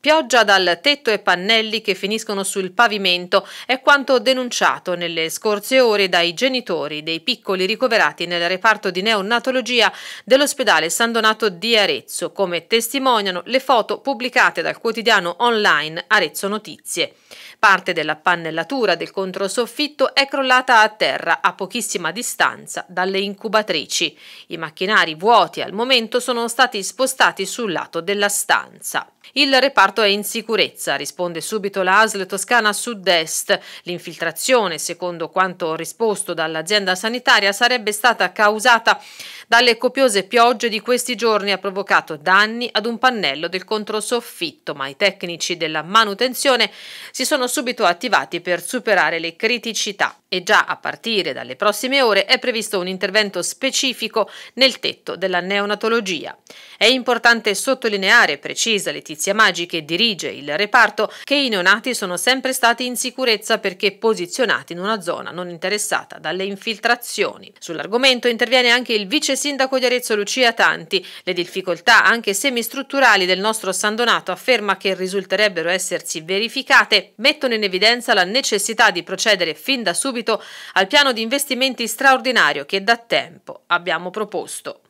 Pioggia dal tetto e pannelli che finiscono sul pavimento è quanto denunciato nelle scorse ore dai genitori dei piccoli ricoverati nel reparto di neonatologia dell'ospedale San Donato di Arezzo, come testimoniano le foto pubblicate dal quotidiano online Arezzo Notizie. Parte della pannellatura del controsoffitto è crollata a terra a pochissima distanza dalle incubatrici. I macchinari vuoti al momento sono stati spostati sul lato della stanza. Il reparto comparto è in sicurezza, risponde subito l'ASL Toscana Sud-Est. L'infiltrazione, secondo quanto risposto dall'azienda sanitaria, sarebbe stata causata dalle copiose piogge di questi giorni e ha provocato danni ad un pannello del controsoffitto, ma i tecnici della manutenzione si sono subito attivati per superare le criticità e già a partire dalle prossime ore è previsto un intervento specifico nel tetto della neonatologia. È importante sottolineare, precisa Letizia Maggi che dirige il reparto, che i neonati sono sempre stati in sicurezza perché posizionati in una zona non interessata dalle infiltrazioni. Sull'argomento interviene anche il vice sindaco di Arezzo Lucia Tanti. Le difficoltà anche semistrutturali del nostro San Donato afferma che risulterebbero essersi verificate, mettono in evidenza la necessità di procedere fin da subito subito al piano di investimenti straordinario che da tempo abbiamo proposto.